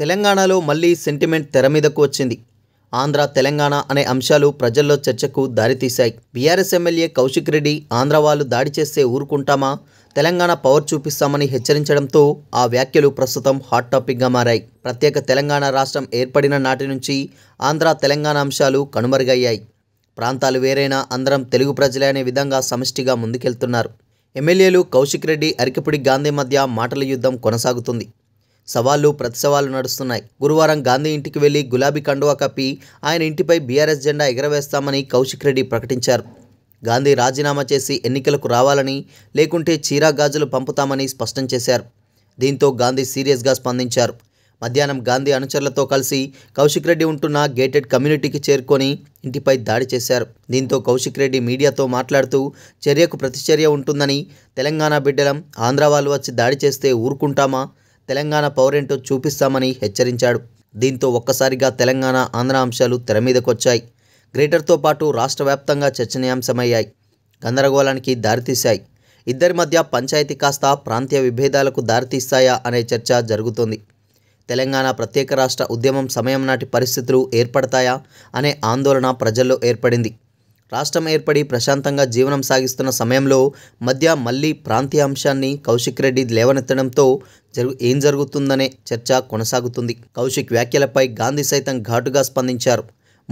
తెలంగాణలో మళ్ళీ సెంటిమెంట్ తెర మీదకు వచ్చింది ఆంధ్ర తెలంగాణ అనే అంశాలు ప్రజల్లో చర్చకు దారితీశాయి బీఆర్ఎస్ ఎమ్మెల్యే కౌశిక్ రెడ్డి ఆంధ్ర వాళ్ళు దాడి చేస్తే ఊరుకుంటామా తెలంగాణ పవర్ చూపిస్తామని హెచ్చరించడంతో ఆ వ్యాఖ్యలు ప్రస్తుతం హాట్ టాపిక్గా మారాయి ప్రత్యేక తెలంగాణ రాష్ట్రం ఏర్పడిన నాటి నుంచి ఆంధ్ర తెలంగాణ అంశాలు కనుమరుగయ్యాయి ప్రాంతాలు వేరైనా అందరం తెలుగు ప్రజలే అనే విధంగా సమిష్టిగా ముందుకెళ్తున్నారు ఎమ్మెల్యేలు కౌశిక్ రెడ్డి అరికిపుడి గాంధీ మధ్య మాటల యుద్ధం కొనసాగుతుంది సవాళ్లు ప్రతిసవాళ్లు నడుస్తున్నాయి గురువారం గాంధీ ఇంటికి వెళ్లి గులాబీ కండువా కప్పి ఆయన ఇంటిపై బీఆర్ఎస్ జెండా ఎగరవేస్తామని కౌశిక్ రెడ్డి ప్రకటించారు గాంధీ రాజీనామా చేసి ఎన్నికలకు రావాలని లేకుంటే చీరా గాజులు పంపుతామని స్పష్టం చేశారు దీంతో గాంధీ సీరియస్గా స్పందించారు మధ్యాహ్నం గాంధీ అనుచరులతో కలిసి కౌశిక్ రెడ్డి ఉంటున్న గేటెడ్ కమ్యూనిటీకి చేరుకొని ఇంటిపై దాడి చేశారు దీంతో కౌశిక్ రెడ్డి మీడియాతో మాట్లాడుతూ చర్యకు ప్రతిచర్య ఉంటుందని తెలంగాణ బిడ్డలం ఆంధ్ర వాళ్ళు వచ్చి దాడి చేస్తే ఊరుకుంటామా తెలంగాణ పౌరేంటో చూపిస్తామని హెచ్చరించాడు దీంతో ఒక్కసారిగా తెలంగాణ ఆంధ్ర అంశాలు తెర మీదకొచ్చాయి గ్రేటర్తో పాటు రాష్ట్ర వ్యాప్తంగా చర్చనీయాంశమయ్యాయి గందరగోళానికి దారితీశాయి ఇద్దరి మధ్య పంచాయతీ కాస్త ప్రాంతీయ విభేదాలకు దారితీస్తాయా అనే చర్చ జరుగుతుంది తెలంగాణ ప్రత్యేక రాష్ట్ర ఉద్యమం సమయం నాటి పరిస్థితులు ఏర్పడతాయా అనే ఆందోళన ప్రజల్లో ఏర్పడింది రాష్ట్రం ఏర్పడి ప్రశాంతంగా జీవనం సాగిస్తున్న సమయంలో మధ్య మళ్ళీ ప్రాంతీయ అంశాన్ని కౌశిక్ రెడ్డి లేవనెత్తడంతో జరుగు ఏం జరుగుతుందనే చర్చ కొనసాగుతుంది కౌశిక్ వ్యాఖ్యలపై గాంధీ సైతం ఘాటుగా స్పందించారు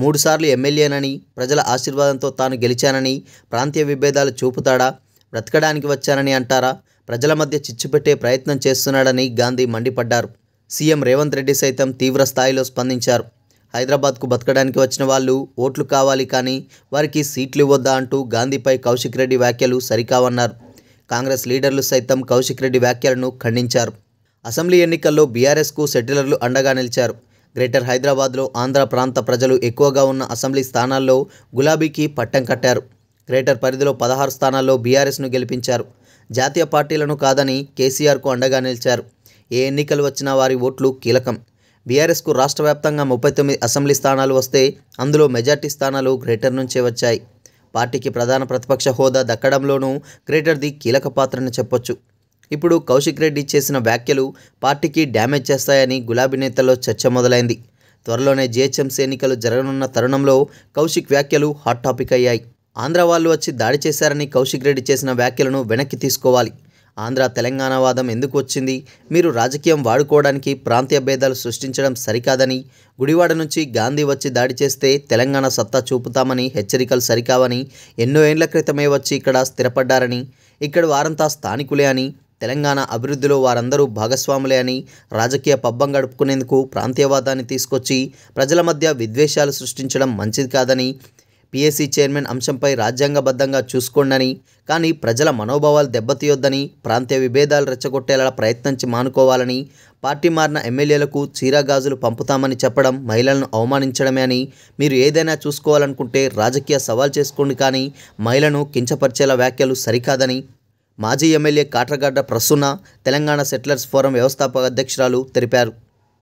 మూడుసార్లు ఎమ్మెల్యేనని ప్రజల ఆశీర్వాదంతో తాను గెలిచానని ప్రాంతీయ విభేదాలు చూపుతాడా బ్రతకడానికి వచ్చానని అంటారా ప్రజల మధ్య చిచ్చుపెట్టే ప్రయత్నం చేస్తున్నాడని గాంధీ మండిపడ్డారు సీఎం రేవంత్ రెడ్డి సైతం తీవ్ర స్థాయిలో స్పందించారు హైదరాబాద్కు బతకడానికి వచ్చిన వాళ్ళు ఓట్లు కావాలి కానీ వారికి సీట్లు ఇవ్వద్దా అంటూ గాంధీపై కౌశిక్ రెడ్డి వ్యాఖ్యలు సరికావన్నారు కాంగ్రెస్ లీడర్లు సైతం కౌశిక్ రెడ్డి వ్యాఖ్యలను ఖండించారు అసెంబ్లీ ఎన్నికల్లో బీఆర్ఎస్కు సెటిలర్లు అండగా నిలిచారు గ్రేటర్ హైదరాబాద్లో ఆంధ్ర ప్రాంత ప్రజలు ఎక్కువగా ఉన్న అసెంబ్లీ స్థానాల్లో గులాబీకి పట్టం కట్టారు గ్రేటర్ పరిధిలో పదహారు స్థానాల్లో బీఆర్ఎస్ను గెలిపించారు జాతీయ పార్టీలను కాదని కేసీఆర్కు అండగా నిలిచారు ఏ ఎన్నికలు వచ్చినా వారి ఓట్లు కీలకం బీఆర్ఎస్కు రాష్ట్ర వ్యాప్తంగా ముప్పై తొమ్మిది అసెంబ్లీ స్థానాలు వస్తే అందులో మెజార్టీ స్థానాలు గ్రేటర్ నుంచే వచ్చాయి పార్టీకి ప్రధాన ప్రతిపక్ష హోదా దక్కడంలోనూ గ్రేటర్ది కీలక పాత్రని చెప్పొచ్చు ఇప్పుడు కౌశిక్ రెడ్డి చేసిన వ్యాఖ్యలు పార్టీకి డ్యామేజ్ చేస్తాయని గులాబీ నేతల్లో చర్చ మొదలైంది త్వరలోనే జీహెచ్ఎంసీ ఎన్నికలు జరగనున్న తరుణంలో కౌశిక్ వ్యాఖ్యలు హాట్ టాపిక్ అయ్యాయి ఆంధ్ర వాళ్ళు వచ్చి దాడి చేశారని కౌశిక్ రెడ్డి చేసిన వ్యాఖ్యలను వెనక్కి తీసుకోవాలి ఆంధ్ర తెలంగాణ వాదం ఎందుకు వచ్చింది మీరు రాజకీయం వాడుకోవడానికి ప్రాంతీయ భేదాలు సృష్టించడం సరికాదని గుడివాడ నుంచి గాంధీ వచ్చి దాడి చేస్తే తెలంగాణ సత్తా చూపుతామని హెచ్చరికలు సరికావని ఎన్నో ఏండ్ల క్రితమే వచ్చి ఇక్కడ స్థిరపడ్డారని ఇక్కడ వారంతా స్థానికులే అని తెలంగాణ అభివృద్ధిలో వారందరూ భాగస్వాములే అని రాజకీయ పబ్బం గడుపుకునేందుకు ప్రాంతీయవాదాన్ని తీసుకొచ్చి ప్రజల మధ్య విద్వేషాలు సృష్టించడం మంచిది కాదని పిఎస్సీ చైర్మన్ అంశంపై రాజ్యాంగబద్ధంగా చూసుకోండని కానీ ప్రజల మనోభావాలు దెబ్బతీయొద్దని ప్రాంతీయ విభేదాలు రెచ్చగొట్టేలా ప్రయత్నించి మానుకోవాలని పార్టీ మారిన ఎమ్మెల్యేలకు చీరాగాజులు పంపుతామని చెప్పడం మహిళలను అవమానించడమే అని మీరు ఏదైనా చూసుకోవాలనుకుంటే రాజకీయ సవాల్ చేసుకోండి కానీ మహిళను కించపరిచేలా వ్యాఖ్యలు సరికాదని మాజీ MLA Katragadda Prasuna Telangana settlers forum వ్యవస్థాపక అధ్యక్షురాలు తెలిపారు